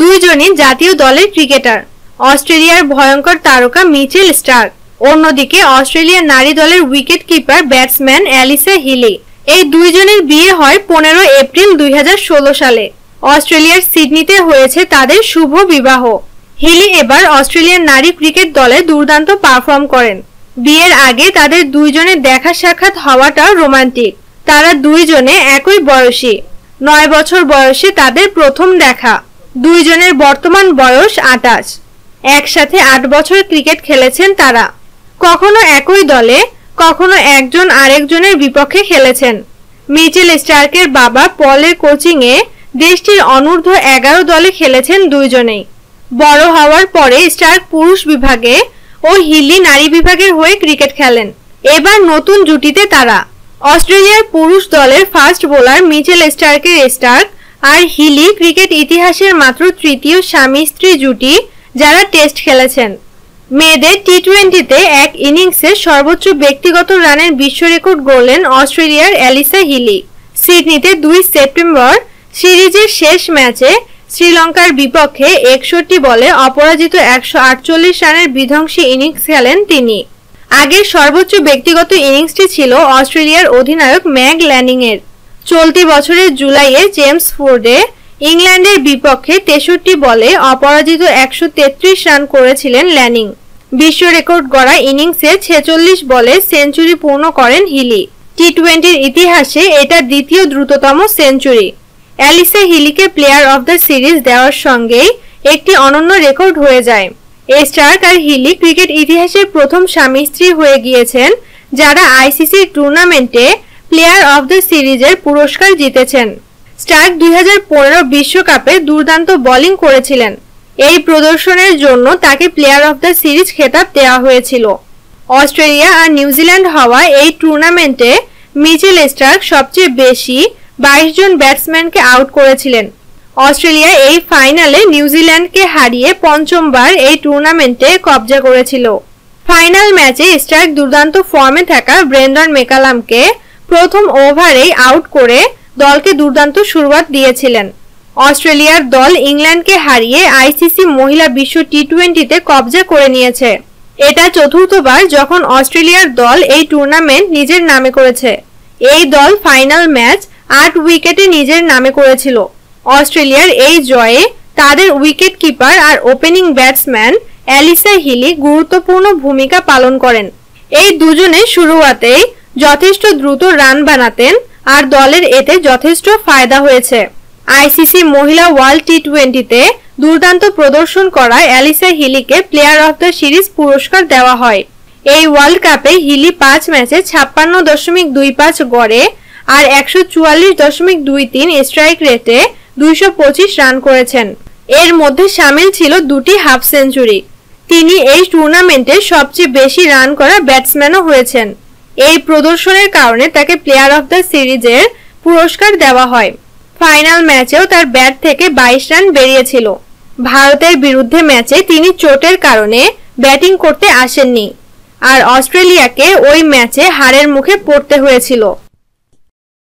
দুইজনই জাতীয় দলের ক্রিকেটার অস্ট্রেলিয়ার ভয়ঙ্কর তারকা মিচেল স্টার্ক অন্যদিকে অস্ট্রেলিয়ার নারী দলের wicket keeper batsman Alyssa Healy এই দুইজনের বিয়ে হয় পনেরো এপ্রিল দুই সালে অস্ট্রেলিয়ার সিডনিতে হয়েছে তাদের শুভ বিবাহ হিলি এবার অস্ট্রেলিয়ার নারী ক্রিকেট দলে দুর্দান্ত পারফর্ম করেন বিয়ের আগে তাদের দুইজনের দেখা সাক্ষাৎ হওয়াটা রোমান্টিক তারা দুইজনে একই বয়সী নয় বছর বয়সে তাদের প্রথম দেখা দুইজনের বর্তমান বয়স আটাশ একসাথে আট বছর ক্রিকেট খেলেছেন তারা কখনো একই দলে কখনো একজন আরেকজনের বিপক্ষে খেলেছেন মিচেল স্টার্কের বাবা পলের কোচিংয়ে দেশটির অনূর্ধ্ব এগারো দলে খেলেছেন দুইজনেই বড় হওয়ার পরে স্টার্ক পুরুষ বিভাগে ও হিলি নারী বিভাগের হয়ে ক্রিকেট খেলেন এবার নতুন জুটিতে তারা অস্ট্রেলিয়ার পুরুষ দলের ফার্স্ট বোলার মিচেল স্টার্কের স্টার্ক আর হিলি ক্রিকেট ইতিহাসের মাত্র তৃতীয় স্বামী স্ত্রী জুটি যারা টেস্ট খেলেছেন মেয়েদের টি টোয়েন্টিতে এক ইনিংসে সর্বোচ্চ ব্যক্তিগত রানের বিশ্ব রেকর্ড গড়লেন অস্ট্রেলিয়ার অ্যালিসা হিলি সিডনিতে দুই সেপ্টেম্বর সিরিজের শেষ ম্যাচে শ্রীলঙ্কার বিপক্ষে একষট্টি বলে অপরাজিত একশো আটচল্লিশ রানের বিধ্বংসী ইনিংস খেলেন তিনি আগের সর্বোচ্চ ব্যক্তিগত ইনিংসটি ছিল অস্ট্রেলিয়ার অধিনায়ক ম্যাগ ল্যানিংয়ের চলতি বছরের জুলাইয়ে জেমস ফোর্ডে ইংল্যান্ডের বিপক্ষে তেষট্টি বলে অপরাজিত একশো রান করেছিলেন ল্যানিং বিশ্ব রেকর্ড গড়া ইনিংসে ছেচল্লিশ বলে সেঞ্চুরি পূর্ণ করেন হিলি টি টোয়েন্টির ইতিহাসে এটা দ্বিতীয় দ্রুততম সেঞ্চুরি অ্যালিসে হিলিকে প্লেয়ার অব দ্য সিরিজ দেওয়ার সঙ্গেই একটি অনন্য রেকর্ড হয়ে যায় স্টার্ক আর হিলি ক্রিকেট ইতিহাসের প্রথম স্বামী স্ত্রী হয়ে গিয়েছেন যারা আইসিসির টুর্নামেন্টে প্লেয়ার অব দ্য সিরিজের পুরস্কার জিতেছেন স্টার্ক দুই বিশ্বকাপে দুর্দান্ত বোলিং করেছিলেন এই প্রদর্শনের জন্য তাকে প্লেয়ার অব দ্য সিরিজ খেতাব দেওয়া হয়েছিল অস্ট্রেলিয়া আর নিউজিল্যান্ড হওয়া এই টুর্নামেন্টে মিচেল স্টার্ক সবচেয়ে বেশি বাইশ জন ব্যাটসম্যানকে আউট করেছিলেন অস্ট্রেলিয়া এই ফাইনালে নিউজিল্যান্ডকে হারিয়ে পঞ্চমবার এই টুর্নামেন্টে কবজা করেছিল ফাইনাল ম্যাচে স্টার্ক দুর্দান্ত ফর্মে থাকা ব্রেন্ডন মেকালামকে প্রথম ওভারেই আউট করে দলকে দুর্দান্ত শুরুয়াত দিয়েছিলেন অস্ট্রেলিয়ার দল ইংল্যান্ডকে হারিয়ে আইসিসি মহিলা বিশ্ব টি টোয়েন্টিতে কবজা করে নিয়েছে এটা চতুর্থবার যখন অস্ট্রেলিয়ার দল এই টুর্নামেন্ট নিজের নামে করেছে এই দল ফাইনাল ম্যাচ আট উইকেটে নিজের নামে করেছিল অস্ট্রেলিয়ার এই জয়ে তাদের উইকেট কিপার আর ওপেনিং ব্যাটসম্যান অ্যালিসা হিলি গুরুত্বপূর্ণ ভূমিকা পালন করেন এই দুজনে শুরুয়াতেই যথেষ্ট দ্রুত রান বানাতেন আর দলের এতে যথেষ্ট ফায়দা হয়েছে আইসিসি মহিলা ওয়ার্ল্ড টি টোয়েন্টিতে দুর্দান্ত প্রদর্শন করা অ্যালিসা হিলিকে প্লেয়ার অফ দ্য সিরিজ পুরস্কার দেওয়া হয় এই ওয়ার্ল্ড কাপে হিলি পাঁচ ম্যাচে ছাপ্পান্ন দশমিক দুই পাঁচ গড়ে আর একশো চুয়াল্লিশ দশমিক দুই তিন স্ট্রাইক রেটে দুইশো পঁচিশ রান করেছেন এর মধ্যে সামিল ছিল দুটি হাফ সেঞ্চুরি তিনি এই টুর্নামেন্টে সবচেয়ে বেশি রান করা ব্যাটসম্যানও হয়েছেন এই প্রদর্শনের কারণে তাকে প্লেয়ার অফ দ্য সিরিজের পুরস্কার দেওয়া হয় ফাইনাল ম্যাচেও তার ব্যাট থেকে বাইশ রান বেরিয়েছিল ভারতের বিরুদ্ধে ম্যাচে তিনি চোটের কারণে ব্যাটিং করতে আসেননি আর অস্ট্রেলিয়াকে ওই ম্যাচে হারের মুখে পড়তে হয়েছিল